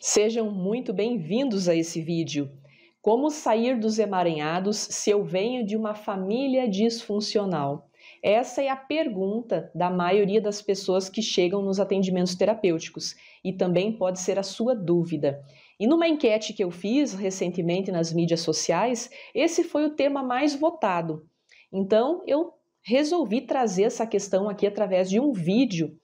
Sejam muito bem-vindos a esse vídeo. Como sair dos emaranhados se eu venho de uma família disfuncional? Essa é a pergunta da maioria das pessoas que chegam nos atendimentos terapêuticos e também pode ser a sua dúvida. E numa enquete que eu fiz recentemente nas mídias sociais, esse foi o tema mais votado. Então eu resolvi trazer essa questão aqui através de um vídeo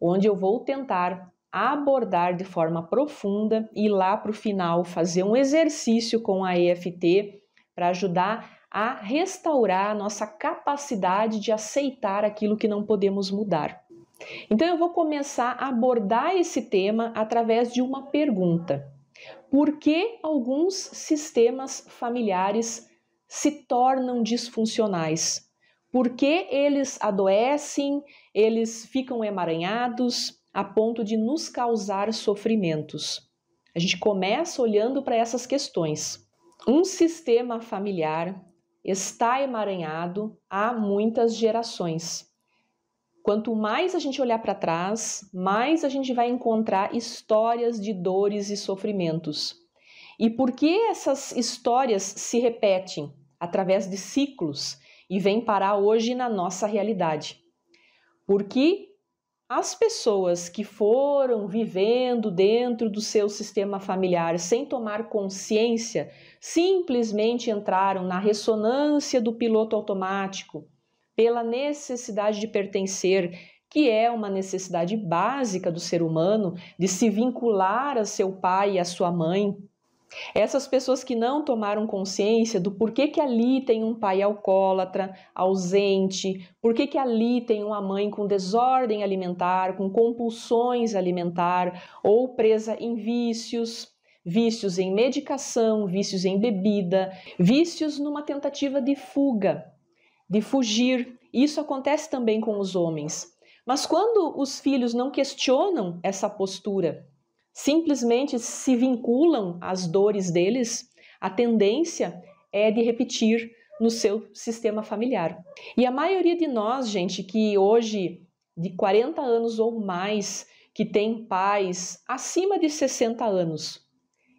onde eu vou tentar abordar de forma profunda e lá para o final fazer um exercício com a EFT para ajudar a restaurar a nossa capacidade de aceitar aquilo que não podemos mudar. Então eu vou começar a abordar esse tema através de uma pergunta. Por que alguns sistemas familiares se tornam disfuncionais? Por que eles adoecem, eles ficam emaranhados, a ponto de nos causar sofrimentos. A gente começa olhando para essas questões. Um sistema familiar está emaranhado há muitas gerações. Quanto mais a gente olhar para trás, mais a gente vai encontrar histórias de dores e sofrimentos. E por que essas histórias se repetem através de ciclos e vêm parar hoje na nossa realidade? Porque as pessoas que foram vivendo dentro do seu sistema familiar sem tomar consciência, simplesmente entraram na ressonância do piloto automático pela necessidade de pertencer, que é uma necessidade básica do ser humano de se vincular a seu pai e a sua mãe essas pessoas que não tomaram consciência do porquê que ali tem um pai alcoólatra, ausente, porquê que ali tem uma mãe com desordem alimentar, com compulsões alimentar ou presa em vícios, vícios em medicação, vícios em bebida, vícios numa tentativa de fuga, de fugir. Isso acontece também com os homens. Mas quando os filhos não questionam essa postura, simplesmente se vinculam às dores deles, a tendência é de repetir no seu sistema familiar. E a maioria de nós, gente, que hoje de 40 anos ou mais, que tem pais acima de 60 anos,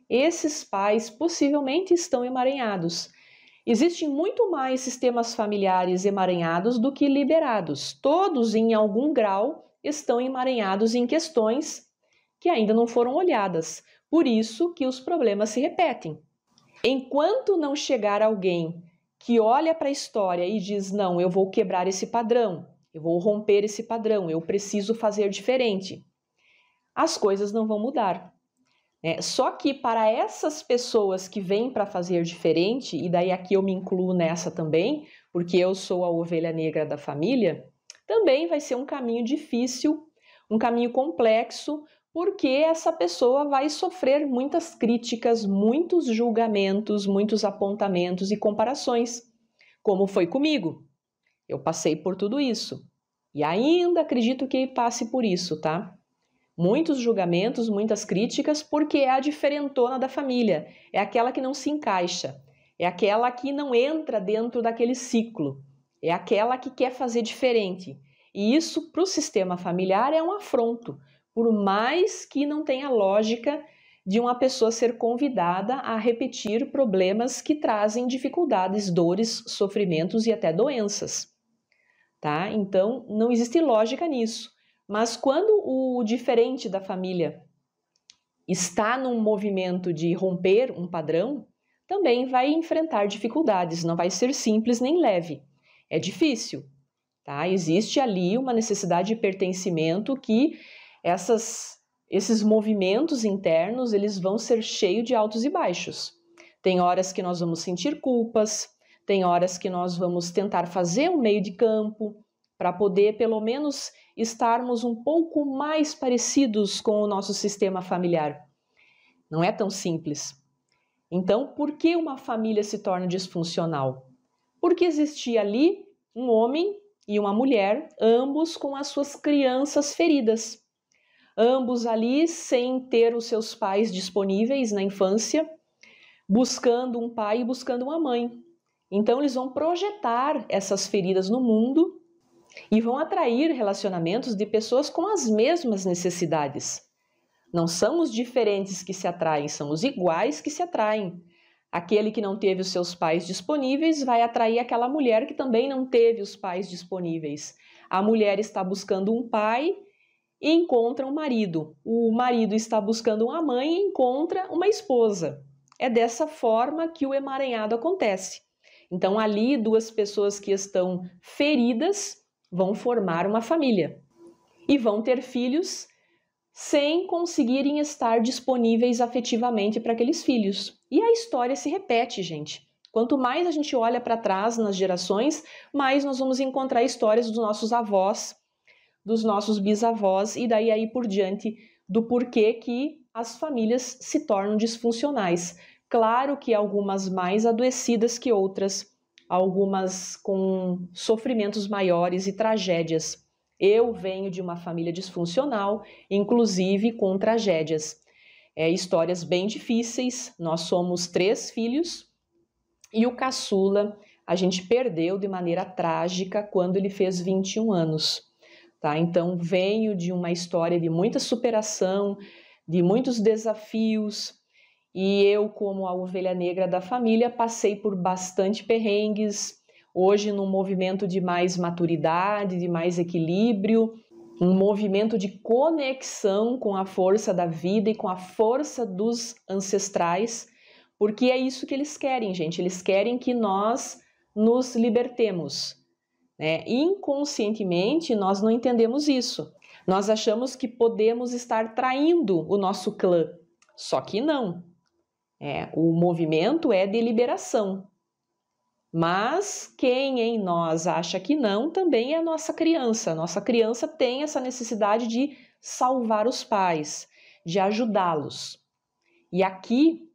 esses pais possivelmente estão emaranhados. Existem muito mais sistemas familiares emaranhados do que liberados. Todos, em algum grau, estão emaranhados em questões que ainda não foram olhadas. Por isso que os problemas se repetem. Enquanto não chegar alguém que olha para a história e diz: "Não, eu vou quebrar esse padrão, eu vou romper esse padrão, eu preciso fazer diferente", as coisas não vão mudar. É, só que para essas pessoas que vêm para fazer diferente, e daí aqui eu me incluo nessa também, porque eu sou a ovelha negra da família, também vai ser um caminho difícil, um caminho complexo, porque essa pessoa vai sofrer muitas críticas, muitos julgamentos, muitos apontamentos e comparações, como foi comigo. Eu passei por tudo isso e ainda acredito que passe por isso, tá? Muitos julgamentos, muitas críticas, porque é a diferentona da família, é aquela que não se encaixa, é aquela que não entra dentro daquele ciclo, é aquela que quer fazer diferente. E isso para o sistema familiar é um afronto, por mais que não tenha lógica de uma pessoa ser convidada a repetir problemas que trazem dificuldades, dores, sofrimentos e até doenças. Tá? Então, não existe lógica nisso. Mas quando o diferente da família está num movimento de romper um padrão, também vai enfrentar dificuldades, não vai ser simples nem leve. É difícil, tá? Existe ali uma necessidade de pertencimento que essas, esses movimentos internos eles vão ser cheios de altos e baixos. Tem horas que nós vamos sentir culpas, tem horas que nós vamos tentar fazer um meio de campo para poder, pelo menos, estarmos um pouco mais parecidos com o nosso sistema familiar. Não é tão simples. Então, por que uma família se torna disfuncional? Porque existia ali um homem e uma mulher, ambos com as suas crianças feridas ambos ali sem ter os seus pais disponíveis na infância, buscando um pai e buscando uma mãe. Então eles vão projetar essas feridas no mundo e vão atrair relacionamentos de pessoas com as mesmas necessidades. Não são os diferentes que se atraem, são os iguais que se atraem. Aquele que não teve os seus pais disponíveis vai atrair aquela mulher que também não teve os pais disponíveis. A mulher está buscando um pai e encontra um marido. O marido está buscando uma mãe e encontra uma esposa. É dessa forma que o emaranhado acontece. Então, ali, duas pessoas que estão feridas vão formar uma família e vão ter filhos sem conseguirem estar disponíveis afetivamente para aqueles filhos. E a história se repete, gente. Quanto mais a gente olha para trás nas gerações, mais nós vamos encontrar histórias dos nossos avós dos nossos bisavós e daí aí por diante do porquê que as famílias se tornam disfuncionais. Claro que algumas mais adoecidas que outras, algumas com sofrimentos maiores e tragédias. Eu venho de uma família disfuncional, inclusive com tragédias. É, histórias bem difíceis. Nós somos três filhos e o caçula a gente perdeu de maneira trágica quando ele fez 21 anos. Tá? Então, venho de uma história de muita superação, de muitos desafios, e eu, como a ovelha negra da família, passei por bastante perrengues. Hoje, num movimento de mais maturidade, de mais equilíbrio, um movimento de conexão com a força da vida e com a força dos ancestrais, porque é isso que eles querem, gente. Eles querem que nós nos libertemos, né? Inconscientemente, nós não entendemos isso. Nós achamos que podemos estar traindo o nosso clã, só que não. É, o movimento é de liberação. Mas quem em nós acha que não também é a nossa criança. Nossa criança tem essa necessidade de salvar os pais, de ajudá-los. E aqui,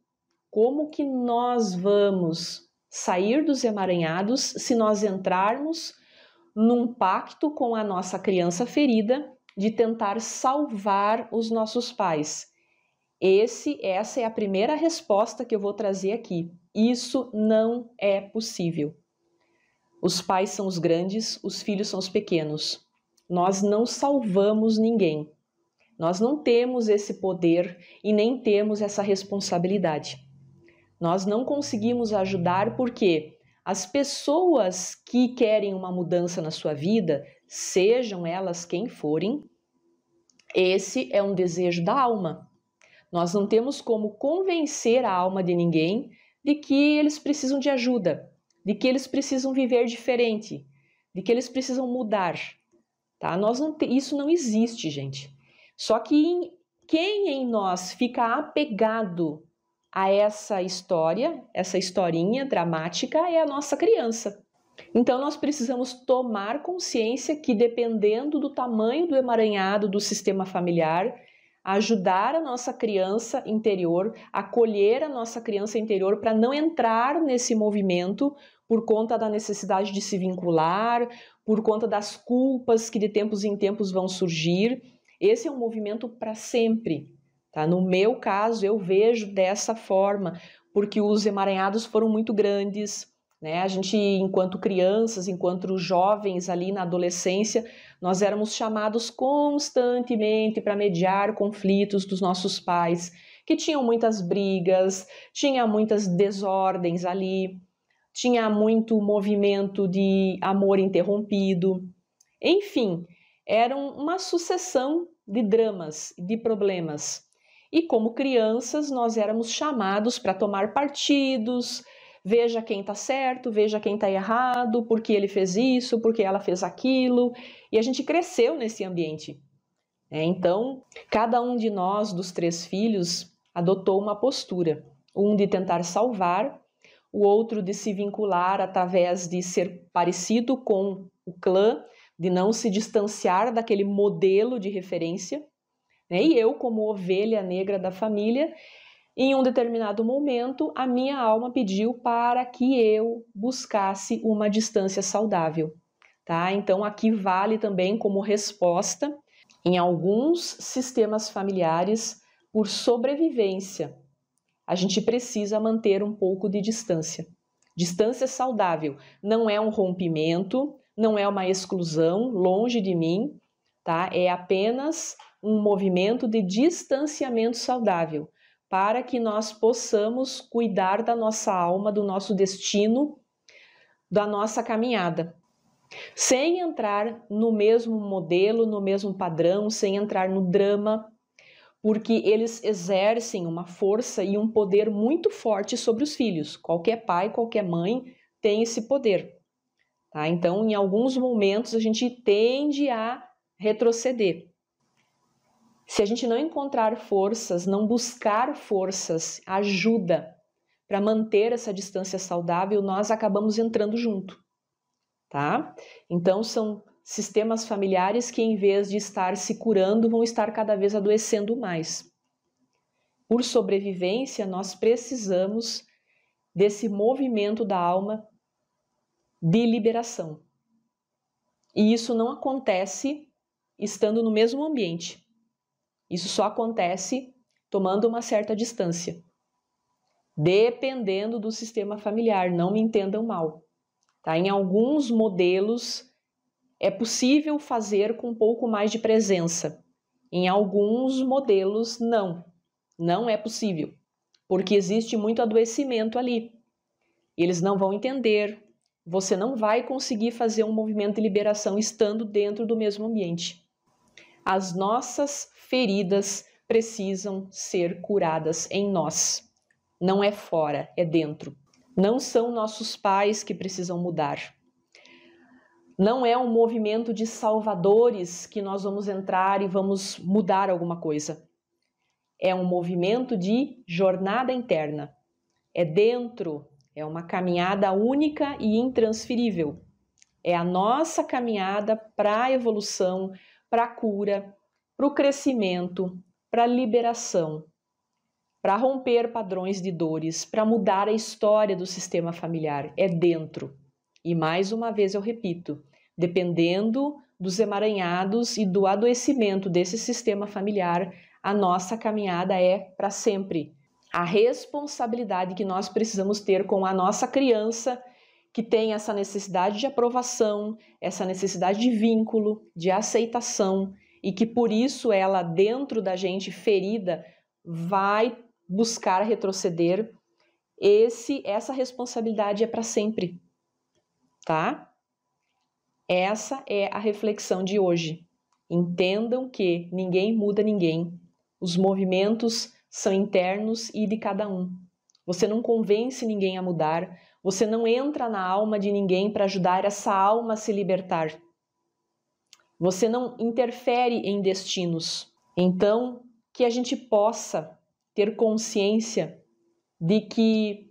como que nós vamos sair dos emaranhados se nós entrarmos num pacto com a nossa criança ferida de tentar salvar os nossos pais. Esse, essa é a primeira resposta que eu vou trazer aqui. Isso não é possível. Os pais são os grandes, os filhos são os pequenos. Nós não salvamos ninguém. Nós não temos esse poder e nem temos essa responsabilidade. Nós não conseguimos ajudar porque as pessoas que querem uma mudança na sua vida, sejam elas quem forem, esse é um desejo da alma. Nós não temos como convencer a alma de ninguém de que eles precisam de ajuda, de que eles precisam viver diferente, de que eles precisam mudar. Tá? Nós não te... Isso não existe, gente. Só que em... quem em nós fica apegado a essa história, essa historinha dramática é a nossa criança. Então nós precisamos tomar consciência que dependendo do tamanho do emaranhado do sistema familiar, ajudar a nossa criança interior, acolher a nossa criança interior para não entrar nesse movimento por conta da necessidade de se vincular, por conta das culpas que de tempos em tempos vão surgir. Esse é um movimento para sempre. Tá? No meu caso, eu vejo dessa forma, porque os emaranhados foram muito grandes. Né? A gente, enquanto crianças, enquanto jovens ali na adolescência, nós éramos chamados constantemente para mediar conflitos dos nossos pais, que tinham muitas brigas, tinha muitas desordens ali, tinha muito movimento de amor interrompido. Enfim, era uma sucessão de dramas, de problemas. E como crianças, nós éramos chamados para tomar partidos, veja quem está certo, veja quem está errado, porque ele fez isso, porque ela fez aquilo, e a gente cresceu nesse ambiente. É, então, cada um de nós, dos três filhos, adotou uma postura: um de tentar salvar, o outro de se vincular através de ser parecido com o clã, de não se distanciar daquele modelo de referência, né? E eu, como ovelha negra da família, em um determinado momento, a minha alma pediu para que eu buscasse uma distância saudável, tá? Então aqui vale também como resposta em alguns sistemas familiares por sobrevivência. A gente precisa manter um pouco de distância. Distância saudável não é um rompimento, não é uma exclusão longe de mim, tá? É apenas um movimento de distanciamento saudável, para que nós possamos cuidar da nossa alma, do nosso destino, da nossa caminhada. Sem entrar no mesmo modelo, no mesmo padrão, sem entrar no drama, porque eles exercem uma força e um poder muito forte sobre os filhos. Qualquer pai, qualquer mãe tem esse poder. Tá? Então, em alguns momentos, a gente tende a retroceder. Se a gente não encontrar forças, não buscar forças, ajuda para manter essa distância saudável, nós acabamos entrando junto, tá? Então são sistemas familiares que em vez de estar se curando, vão estar cada vez adoecendo mais. Por sobrevivência, nós precisamos desse movimento da alma de liberação. E isso não acontece estando no mesmo ambiente. Isso só acontece tomando uma certa distância, dependendo do sistema familiar, não me entendam mal. Tá? Em alguns modelos é possível fazer com um pouco mais de presença. Em alguns modelos não. Não é possível, porque existe muito adoecimento ali. Eles não vão entender. Você não vai conseguir fazer um movimento de liberação estando dentro do mesmo ambiente. As nossas feridas precisam ser curadas em nós. Não é fora, é dentro. Não são nossos pais que precisam mudar. Não é um movimento de salvadores que nós vamos entrar e vamos mudar alguma coisa. É um movimento de jornada interna. É dentro, é uma caminhada única e intransferível. É a nossa caminhada para a evolução, para a cura, para o crescimento, para a liberação, para romper padrões de dores, para mudar a história do sistema familiar. É dentro. E mais uma vez eu repito, dependendo dos emaranhados e do adoecimento desse sistema familiar, a nossa caminhada é para sempre. A responsabilidade que nós precisamos ter com a nossa criança que tem essa necessidade de aprovação, essa necessidade de vínculo, de aceitação, e que por isso ela, dentro da gente ferida, vai buscar retroceder, esse essa responsabilidade é para sempre, tá? Essa é a reflexão de hoje. Entendam que ninguém muda ninguém. Os movimentos são internos e de cada um. Você não convence ninguém a mudar, você não entra na alma de ninguém para ajudar essa alma a se libertar. Você não interfere em destinos. Então, que a gente possa ter consciência de que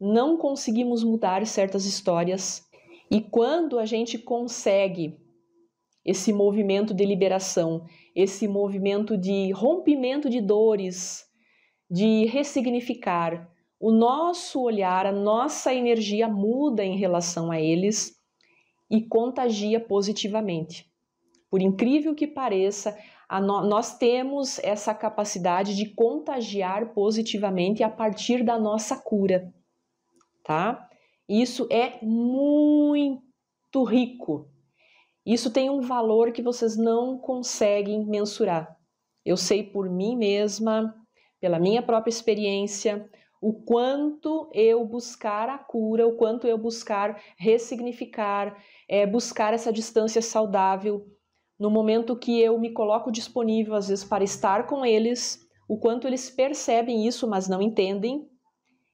não conseguimos mudar certas histórias e quando a gente consegue esse movimento de liberação, esse movimento de rompimento de dores, de ressignificar, o nosso olhar, a nossa energia muda em relação a eles e contagia positivamente. Por incrível que pareça, no, nós temos essa capacidade de contagiar positivamente a partir da nossa cura, tá? Isso é muito rico. Isso tem um valor que vocês não conseguem mensurar. Eu sei por mim mesma, pela minha própria experiência, o quanto eu buscar a cura, o quanto eu buscar ressignificar, é, buscar essa distância saudável no momento que eu me coloco disponível, às vezes, para estar com eles, o quanto eles percebem isso, mas não entendem,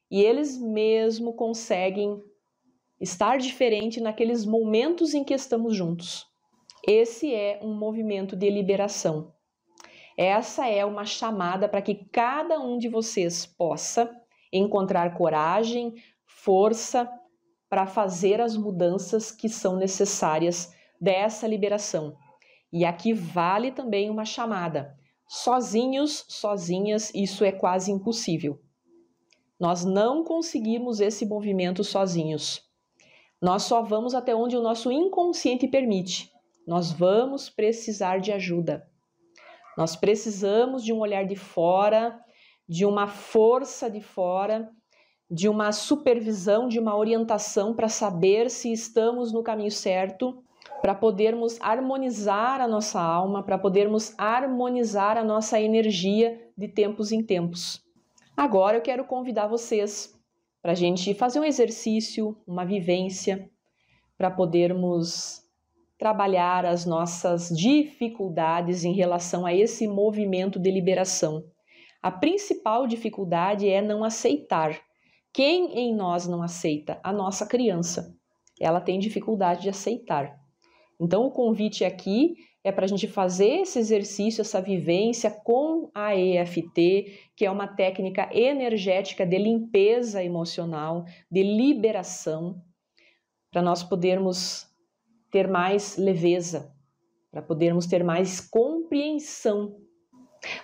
e eles mesmo conseguem estar diferente naqueles momentos em que estamos juntos. Esse é um movimento de liberação. Essa é uma chamada para que cada um de vocês possa encontrar coragem, força para fazer as mudanças que são necessárias dessa liberação, e aqui vale também uma chamada. Sozinhos, sozinhas, isso é quase impossível. Nós não conseguimos esse movimento sozinhos. Nós só vamos até onde o nosso inconsciente permite. Nós vamos precisar de ajuda. Nós precisamos de um olhar de fora, de uma força de fora, de uma supervisão, de uma orientação para saber se estamos no caminho certo para podermos harmonizar a nossa alma, para podermos harmonizar a nossa energia de tempos em tempos. Agora eu quero convidar vocês para a gente fazer um exercício, uma vivência, para podermos trabalhar as nossas dificuldades em relação a esse movimento de liberação. A principal dificuldade é não aceitar. Quem em nós não aceita? A nossa criança. Ela tem dificuldade de aceitar. Então, o convite aqui é para a gente fazer esse exercício, essa vivência com a EFT, que é uma técnica energética de limpeza emocional, de liberação, para nós podermos ter mais leveza, para podermos ter mais compreensão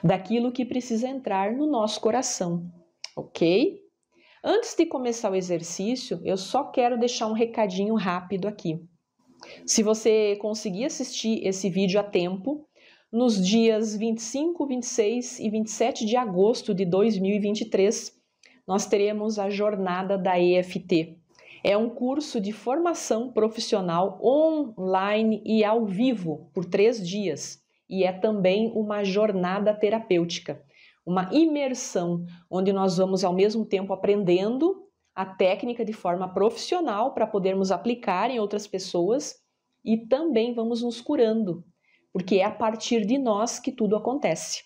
daquilo que precisa entrar no nosso coração, ok? Antes de começar o exercício, eu só quero deixar um recadinho rápido aqui. Se você conseguir assistir esse vídeo a tempo, nos dias 25, 26 e 27 de agosto de 2023, nós teremos a Jornada da EFT. É um curso de formação profissional online e ao vivo por três dias, e é também uma jornada terapêutica, uma imersão, onde nós vamos ao mesmo tempo aprendendo a técnica de forma profissional para podermos aplicar em outras pessoas e também vamos nos curando, porque é a partir de nós que tudo acontece.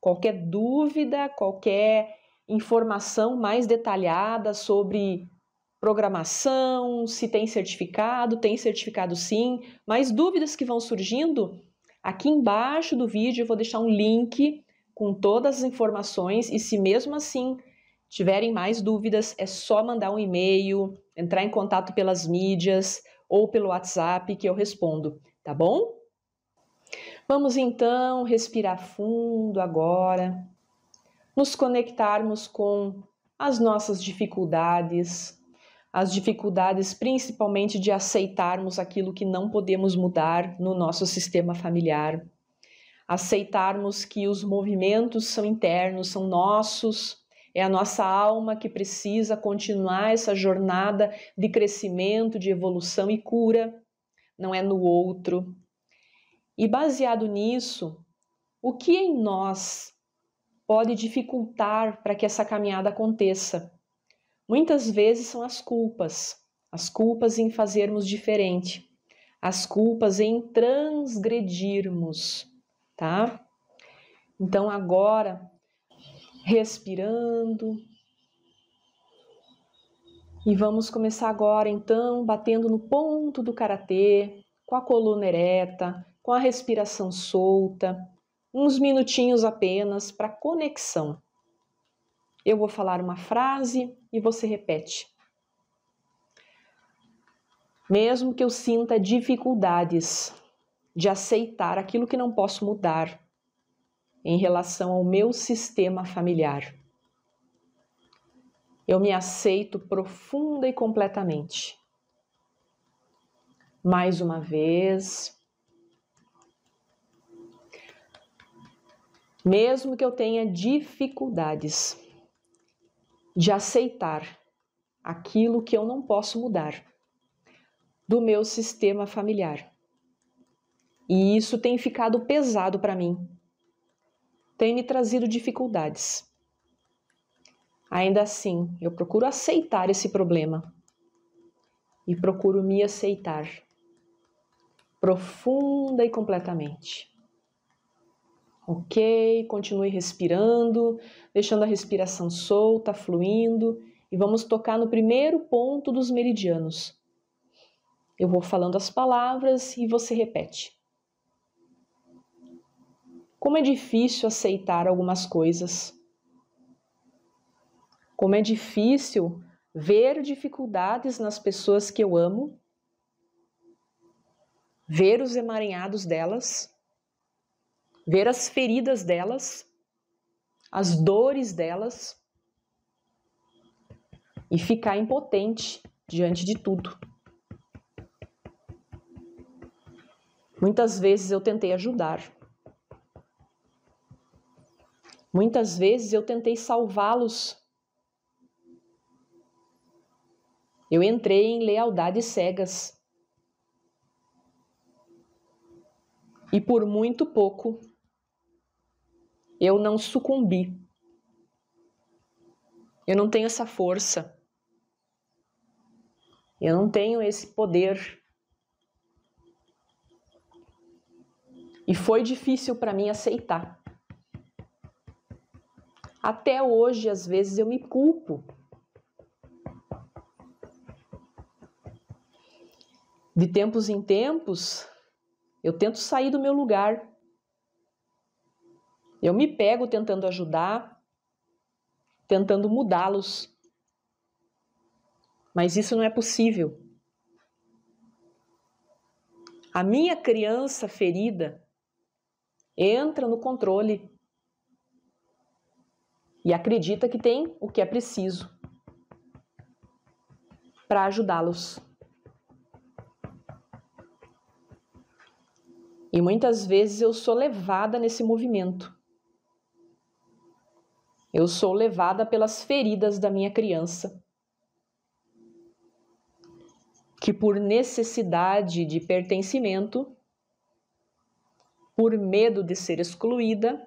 Qualquer dúvida, qualquer informação mais detalhada sobre programação, se tem certificado, tem certificado sim, mais dúvidas que vão surgindo, aqui embaixo do vídeo eu vou deixar um link com todas as informações e se mesmo assim tiverem mais dúvidas, é só mandar um e-mail, entrar em contato pelas mídias ou pelo WhatsApp que eu respondo, tá bom? Vamos então respirar fundo agora, nos conectarmos com as nossas dificuldades, as dificuldades principalmente de aceitarmos aquilo que não podemos mudar no nosso sistema familiar, aceitarmos que os movimentos são internos, são nossos é a nossa alma que precisa continuar essa jornada de crescimento, de evolução e cura, não é no outro. E baseado nisso, o que em nós pode dificultar para que essa caminhada aconteça? Muitas vezes são as culpas, as culpas em fazermos diferente, as culpas em transgredirmos, tá? Então agora respirando. E vamos começar agora então batendo no ponto do karatê, com a coluna ereta, com a respiração solta, uns minutinhos apenas para conexão. Eu vou falar uma frase e você repete. Mesmo que eu sinta dificuldades de aceitar aquilo que não posso mudar, em relação ao meu sistema familiar. Eu me aceito profunda e completamente. Mais uma vez. Mesmo que eu tenha dificuldades de aceitar aquilo que eu não posso mudar do meu sistema familiar. E isso tem ficado pesado para mim tem me trazido dificuldades. Ainda assim, eu procuro aceitar esse problema e procuro me aceitar profunda e completamente. Ok, continue respirando, deixando a respiração solta, fluindo, e vamos tocar no primeiro ponto dos meridianos. Eu vou falando as palavras e você repete. Como é difícil aceitar algumas coisas. Como é difícil ver dificuldades nas pessoas que eu amo, ver os emaranhados delas, ver as feridas delas, as dores delas e ficar impotente diante de tudo. Muitas vezes eu tentei ajudar. Muitas vezes eu tentei salvá-los. Eu entrei em lealdades cegas. E por muito pouco eu não sucumbi. Eu não tenho essa força. Eu não tenho esse poder. E foi difícil para mim aceitar. Até hoje, às vezes, eu me culpo de tempos em tempos, eu tento sair do meu lugar. Eu me pego tentando ajudar, tentando mudá-los. Mas isso não é possível. A minha criança ferida entra no controle e acredita que tem o que é preciso para ajudá-los. E muitas vezes eu sou levada nesse movimento. Eu sou levada pelas feridas da minha criança, que por necessidade de pertencimento, por medo de ser excluída,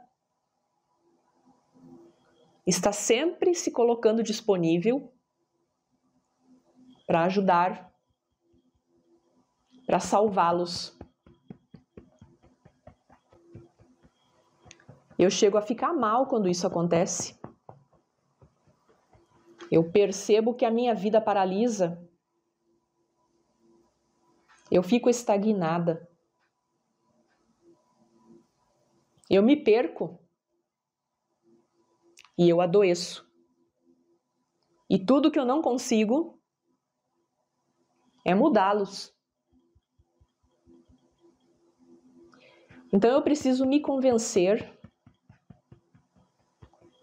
está sempre se colocando disponível para ajudar, para salvá-los. Eu chego a ficar mal quando isso acontece. Eu percebo que a minha vida paralisa. Eu fico estagnada. Eu me perco e eu adoeço. E tudo que eu não consigo é mudá-los. Então eu preciso me convencer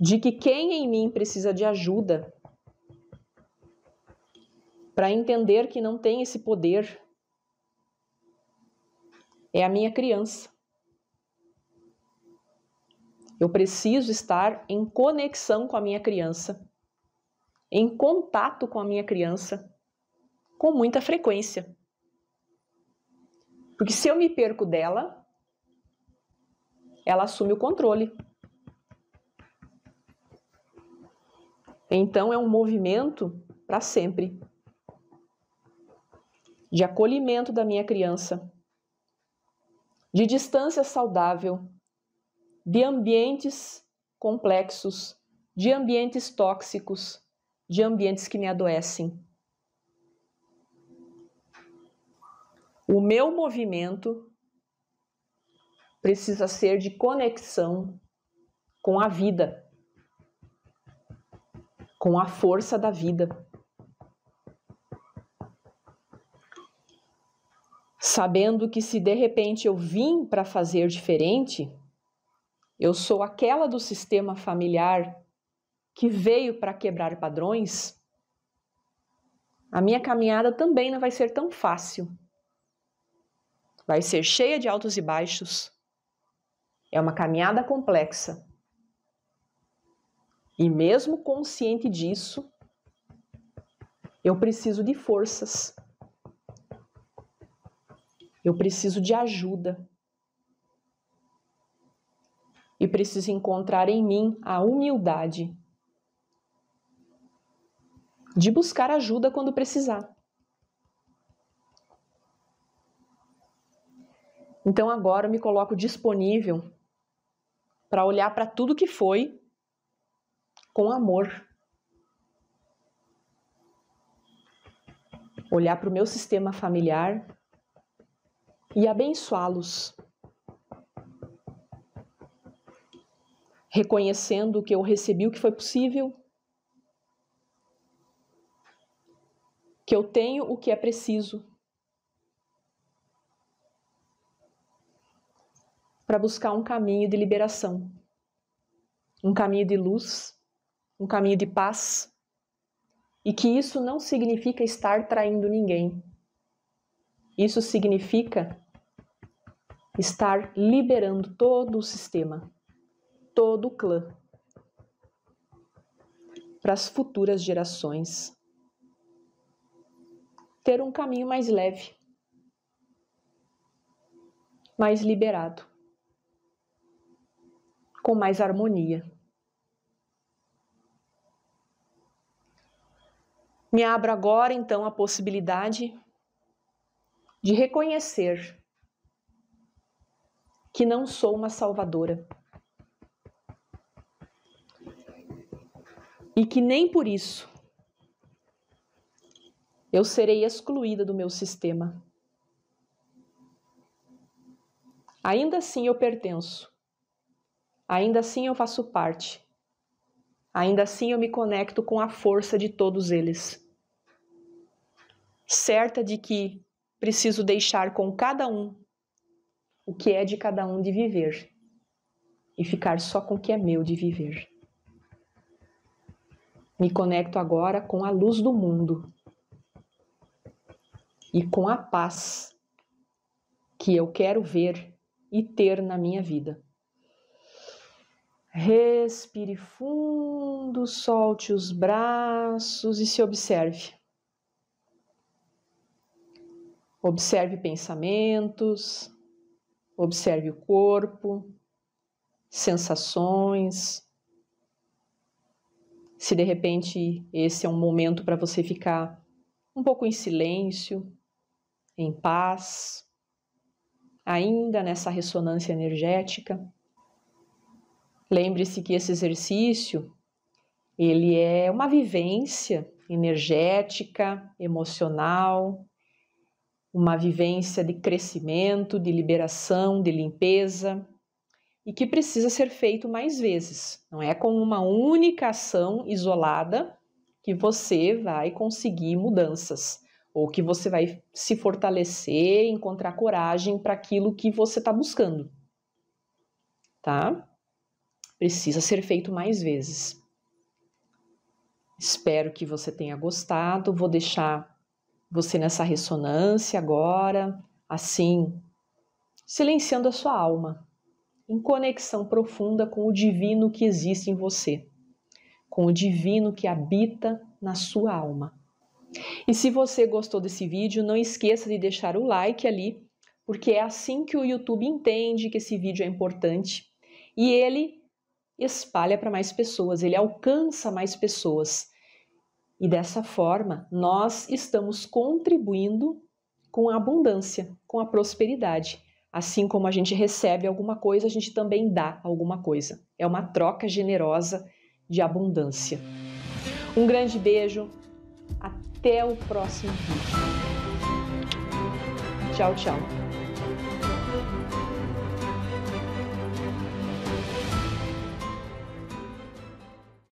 de que quem em mim precisa de ajuda para entender que não tem esse poder é a minha criança. Eu preciso estar em conexão com a minha criança, em contato com a minha criança, com muita frequência. Porque se eu me perco dela, ela assume o controle. Então é um movimento para sempre de acolhimento da minha criança, de distância saudável de ambientes complexos, de ambientes tóxicos, de ambientes que me adoecem. O meu movimento precisa ser de conexão com a vida, com a força da vida. Sabendo que se de repente eu vim para fazer diferente, eu sou aquela do sistema familiar que veio para quebrar padrões. A minha caminhada também não vai ser tão fácil. Vai ser cheia de altos e baixos. É uma caminhada complexa. E mesmo consciente disso, eu preciso de forças. Eu preciso de ajuda e preciso encontrar em mim a humildade de buscar ajuda quando precisar. Então agora eu me coloco disponível para olhar para tudo que foi com amor. Olhar para o meu sistema familiar e abençoá-los. reconhecendo que eu recebi o que foi possível, que eu tenho o que é preciso, para buscar um caminho de liberação, um caminho de luz, um caminho de paz, e que isso não significa estar traindo ninguém. Isso significa estar liberando todo o sistema todo o clã, para as futuras gerações ter um caminho mais leve, mais liberado, com mais harmonia. Me abro agora então a possibilidade de reconhecer que não sou uma salvadora. e que nem por isso eu serei excluída do meu sistema. Ainda assim eu pertenço. Ainda assim eu faço parte. Ainda assim eu me conecto com a força de todos eles. Certa de que preciso deixar com cada um o que é de cada um de viver e ficar só com o que é meu de viver. Me conecto agora com a luz do mundo e com a paz que eu quero ver e ter na minha vida. Respire fundo, solte os braços e se observe. Observe pensamentos, observe o corpo, sensações, se de repente esse é um momento para você ficar um pouco em silêncio, em paz, ainda nessa ressonância energética. Lembre-se que esse exercício ele é uma vivência energética, emocional, uma vivência de crescimento, de liberação, de limpeza, e que precisa ser feito mais vezes. Não é com uma única ação isolada que você vai conseguir mudanças ou que você vai se fortalecer, encontrar coragem para aquilo que você está buscando. Tá? Precisa ser feito mais vezes. Espero que você tenha gostado. Vou deixar você nessa ressonância agora, assim, silenciando a sua alma em conexão profunda com o divino que existe em você, com o divino que habita na sua alma. E se você gostou desse vídeo, não esqueça de deixar o like ali, porque é assim que o YouTube entende que esse vídeo é importante e ele espalha para mais pessoas, ele alcança mais pessoas. E dessa forma, nós estamos contribuindo com a abundância, com a prosperidade Assim como a gente recebe alguma coisa, a gente também dá alguma coisa. É uma troca generosa de abundância. Um grande beijo, até o próximo vídeo. Tchau, tchau.